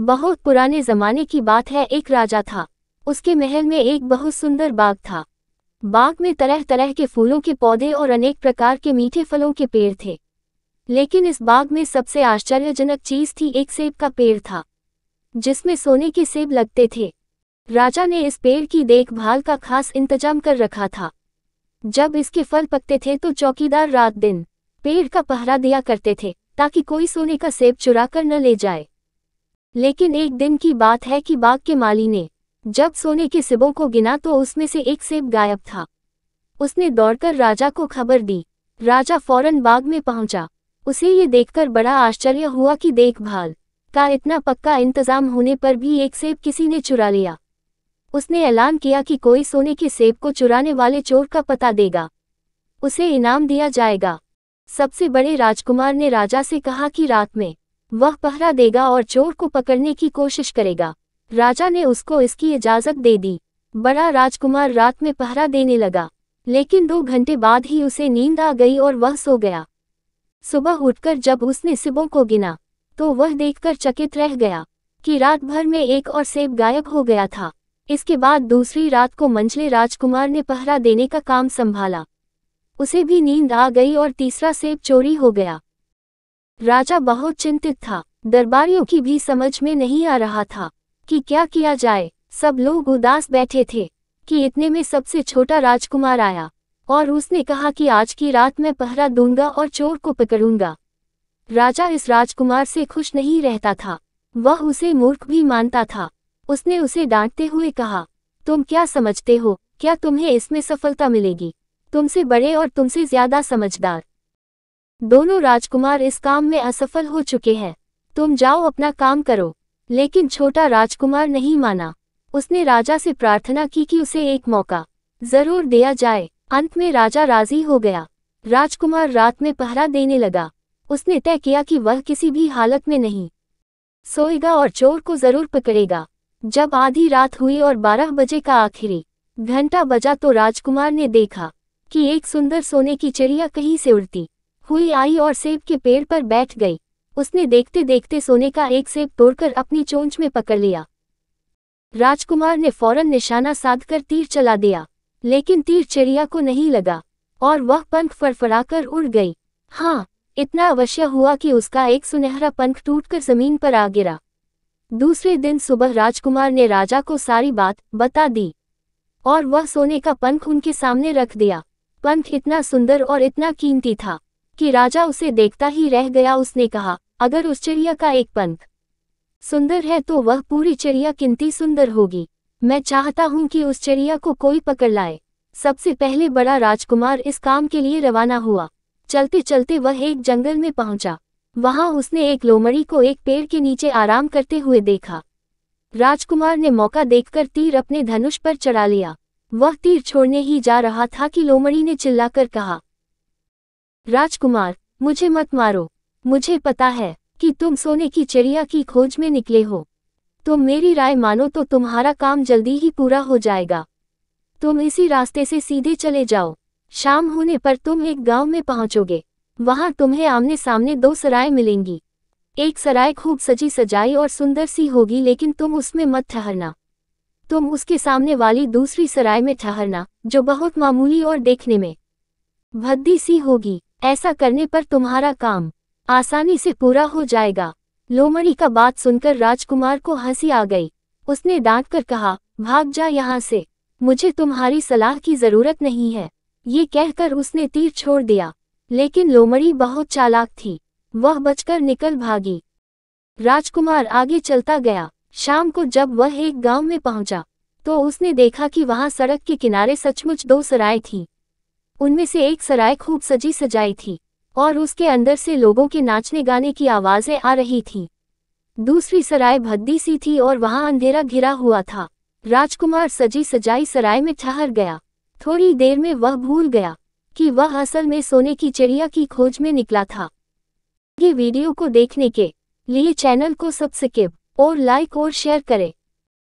बहुत पुराने जमाने की बात है एक राजा था उसके महल में एक बहुत सुंदर बाग था बाग में तरह तरह के फूलों के पौधे और अनेक प्रकार के मीठे फलों के पेड़ थे लेकिन इस बाग में सबसे आश्चर्यजनक चीज थी एक सेब का पेड़ था जिसमें सोने के सेब लगते थे राजा ने इस पेड़ की देखभाल का खास इंतजाम कर रखा था जब इसके फल पकते थे तो चौकीदार रात दिन पेड़ का पहरा दिया करते थे ताकि कोई सोने का सेब चुरा कर न ले जाए लेकिन एक दिन की बात है कि बाग के माली ने जब सोने के सिबों को गिना तो उसमें से एक सेब गायब था उसने दौड़कर राजा को खबर दी राजा फौरन बाग में पहुंचा उसे ये देखकर बड़ा आश्चर्य हुआ कि देखभाल का इतना पक्का इंतजाम होने पर भी एक सेब किसी ने चुरा लिया उसने ऐलान किया कि कोई सोने के सेब को चुराने वाले चोर का पता देगा उसे इनाम दिया जाएगा सबसे बड़े राजकुमार ने राजा से कहा कि रात में वह पहरा देगा और चोर को पकड़ने की कोशिश करेगा राजा ने उसको इसकी इजाज़त दे दी बड़ा राजकुमार रात में पहरा देने लगा लेकिन दो घंटे बाद ही उसे नींद आ गई और वह सो गया सुबह उठकर जब उसने सिबों को गिना तो वह देखकर चकित रह गया कि रात भर में एक और सेब गायब हो गया था इसके बाद दूसरी रात को मंचले राजकुमार ने पहरा देने का काम संभाला उसे भी नींद आ गई और तीसरा सेब चोरी हो गया राजा बहुत चिंतित था दरबारियों की भी समझ में नहीं आ रहा था कि क्या किया जाए सब लोग उदास बैठे थे कि इतने में सबसे छोटा राजकुमार आया और उसने कहा कि आज की रात मैं पहरा दूंगा और चोर को पकड़ूंगा राजा इस राजकुमार से खुश नहीं रहता था वह उसे मूर्ख भी मानता था उसने उसे डांटते हुए कहा तुम क्या समझते हो क्या तुम्हें इसमें सफलता मिलेगी तुमसे बड़े और तुमसे ज्यादा समझदार दोनों राजकुमार इस काम में असफल हो चुके हैं तुम जाओ अपना काम करो लेकिन छोटा राजकुमार नहीं माना उसने राजा से प्रार्थना की कि उसे एक मौका जरूर दिया जाए अंत में राजा राजी हो गया राजकुमार रात में पहरा देने लगा उसने तय किया कि वह किसी भी हालत में नहीं सोएगा और चोर को जरूर पकड़ेगा जब आधी रात हुई और बारह बजे का आखिरी घंटा बजा तो राजकुमार ने देखा कि एक सुंदर सोने की चिड़िया कहीं से उड़ती हुई आई और सेब के पेड़ पर बैठ गई उसने देखते देखते सोने का एक सेब तोड़कर अपनी चोंच में पकड़ लिया राजकुमार ने फौरन निशाना साधकर तीर चला दिया लेकिन तीर चिड़िया को नहीं लगा और वह पंख फड़फड़ाकर उड़ गई हाँ इतना अवश्य हुआ कि उसका एक सुनहरा पंख टूटकर जमीन पर आ गिरा दूसरे दिन सुबह राजकुमार ने राजा को सारी बात बता दी और वह सोने का पंख उनके सामने रख दिया पंख इतना सुंदर और इतना कीमती था कि राजा उसे देखता ही रह गया उसने कहा अगर उस चिड़िया का एक पंख सुंदर है तो वह पूरी चिड़िया किंती सुंदर होगी मैं चाहता हूं कि उस चिड़िया को कोई पकड़ लाए सबसे पहले बड़ा राजकुमार इस काम के लिए रवाना हुआ चलते चलते वह एक जंगल में पहुंचा वहां उसने एक लोमड़ी को एक पेड़ के नीचे आराम करते हुए देखा राजकुमार ने मौका देखकर तीर अपने धनुष पर चढ़ा लिया वह तीर छोड़ने ही जा रहा था कि लोमड़ी ने चिल्लाकर कहा राजकुमार मुझे मत मारो मुझे पता है कि तुम सोने की चिड़िया की खोज में निकले हो तुम मेरी राय मानो तो तुम्हारा काम जल्दी ही पूरा हो जाएगा तुम इसी रास्ते से सीधे चले जाओ शाम होने पर तुम एक गांव में पहुंचोगे वहां तुम्हें आमने सामने दो सराय मिलेंगी एक सराय खूब सजी सजाई और सुंदर सी होगी लेकिन तुम उसमें मत ठहरना तुम उसके सामने वाली दूसरी सराय में ठहरना जो बहुत मामूली और देखने में भद्दी सी होगी ऐसा करने पर तुम्हारा काम आसानी से पूरा हो जाएगा लोमड़ी का बात सुनकर राजकुमार को हंसी आ गई उसने डांट कर कहा भाग जा यहाँ से मुझे तुम्हारी सलाह की जरूरत नहीं है ये कहकर उसने तीर छोड़ दिया लेकिन लोमड़ी बहुत चालाक थी वह बचकर निकल भागी राजकुमार आगे चलता गया शाम को जब वह एक गांव में पहुंचा तो उसने देखा कि वहां सड़क के किनारे सचमुच दो सराय थी उनमें से एक सराय खूब सजी सजाई थी और उसके अंदर से लोगों के नाचने गाने की आवाज़ें आ रही थीं दूसरी सराय भद्दी सी थी और वहां अंधेरा घिरा हुआ था राजकुमार सजी सजाई सराय में ठहर गया थोड़ी देर में वह भूल गया कि वह असल में सोने की चिड़िया की खोज में निकला था ये वीडियो को देखने के लिए चैनल को सब्सक्राइब और लाइक और शेयर करें